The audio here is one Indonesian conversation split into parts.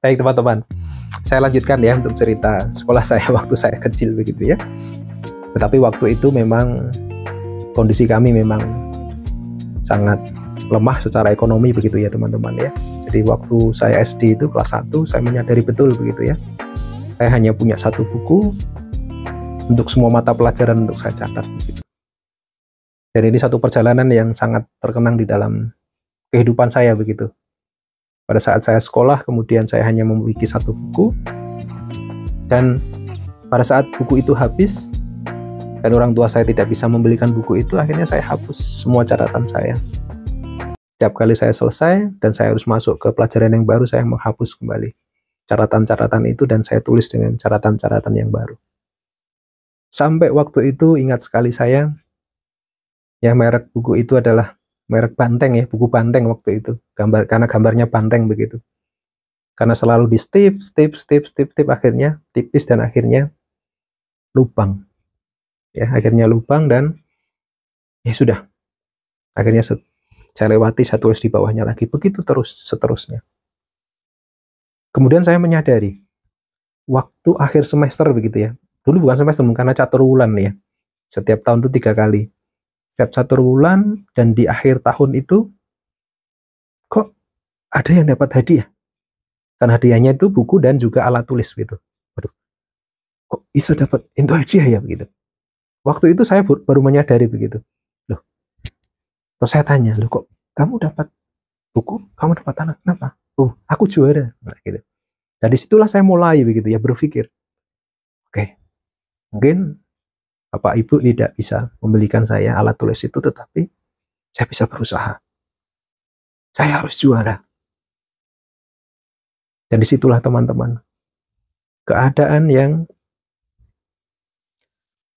Baik teman-teman, hmm. saya lanjutkan ya untuk cerita sekolah saya waktu saya kecil begitu ya. Tetapi waktu itu memang kondisi kami memang sangat lemah secara ekonomi begitu ya teman-teman ya. Jadi waktu saya SD itu kelas 1 saya menyadari betul begitu ya. Saya hanya punya satu buku untuk semua mata pelajaran untuk saya catat begitu. Dan ini satu perjalanan yang sangat terkenang di dalam kehidupan saya begitu. Pada saat saya sekolah, kemudian saya hanya memiliki satu buku, dan pada saat buku itu habis, dan orang tua saya tidak bisa membelikan buku itu, akhirnya saya hapus semua catatan saya. Setiap kali saya selesai dan saya harus masuk ke pelajaran yang baru, saya menghapus kembali catatan-catatan itu dan saya tulis dengan catatan-catatan yang baru. Sampai waktu itu ingat sekali saya, yang merek buku itu adalah merek banteng ya, buku banteng waktu itu. Gambar karena gambarnya banteng begitu. Karena selalu di stiff, stiff, stiff, stiff, stip akhirnya tipis dan akhirnya lubang. Ya, akhirnya lubang dan ya sudah. Akhirnya saya lewati satu es di bawahnya lagi. Begitu terus seterusnya. Kemudian saya menyadari waktu akhir semester begitu ya. Dulu bukan semester, karena catur bulan ya. Setiap tahun itu tiga kali setiap satu bulan dan di akhir tahun itu kok ada yang dapat hadiah dan hadiahnya itu buku dan juga alat tulis gitu Waduh, kok bisa dapat itu hadiah ya begitu waktu itu saya baru menyadari begitu loh terus saya tanya loh kok kamu dapat buku kamu dapat alat kenapa oh aku juara nah, gitu nah, dari situlah saya mulai begitu ya berpikir oke okay, mungkin Bapak Ibu tidak bisa membelikan saya alat tulis itu, tetapi saya bisa berusaha. Saya harus juara. Dan disitulah teman-teman, keadaan yang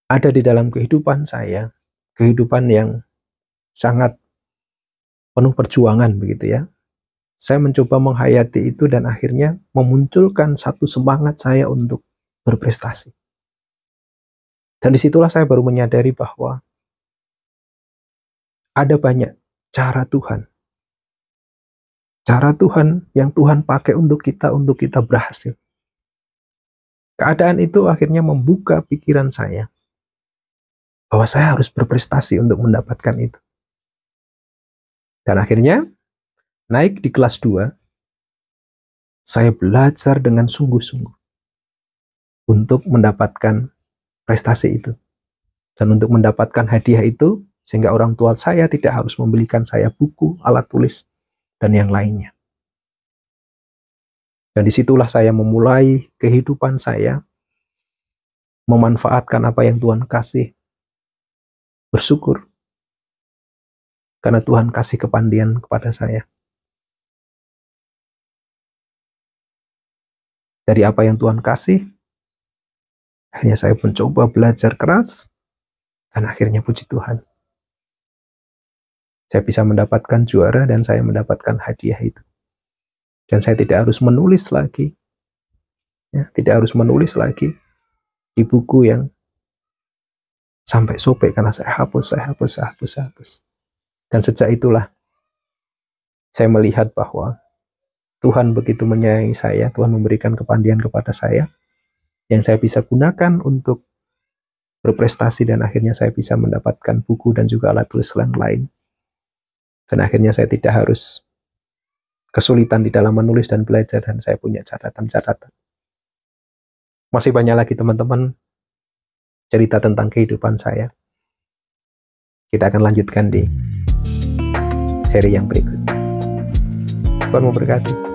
ada di dalam kehidupan saya, kehidupan yang sangat penuh perjuangan begitu ya. Saya mencoba menghayati itu dan akhirnya memunculkan satu semangat saya untuk berprestasi. Dan disitulah saya baru menyadari bahwa ada banyak cara Tuhan. Cara Tuhan yang Tuhan pakai untuk kita, untuk kita berhasil. Keadaan itu akhirnya membuka pikiran saya bahwa saya harus berprestasi untuk mendapatkan itu. Dan akhirnya, naik di kelas 2, saya belajar dengan sungguh-sungguh untuk mendapatkan prestasi itu. Dan untuk mendapatkan hadiah itu, sehingga orang tua saya tidak harus membelikan saya buku, alat tulis, dan yang lainnya. Dan disitulah saya memulai kehidupan saya, memanfaatkan apa yang Tuhan kasih, bersyukur, karena Tuhan kasih kepandian kepada saya. Dari apa yang Tuhan kasih, hanya saya mencoba belajar keras dan akhirnya puji Tuhan. Saya bisa mendapatkan juara dan saya mendapatkan hadiah itu. Dan saya tidak harus menulis lagi. Ya, tidak harus menulis lagi di buku yang sampai sobek karena saya hapus, saya hapus, saya hapus, saya hapus. Dan sejak itulah saya melihat bahwa Tuhan begitu menyayangi saya, Tuhan memberikan kepandian kepada saya, yang saya bisa gunakan untuk berprestasi dan akhirnya saya bisa mendapatkan buku dan juga alat tulis yang lain. Dan akhirnya saya tidak harus kesulitan di dalam menulis dan belajar dan saya punya catatan-catatan. Masih banyak lagi teman-teman cerita tentang kehidupan saya. Kita akan lanjutkan di seri yang berikutnya. Tuhan memberkati.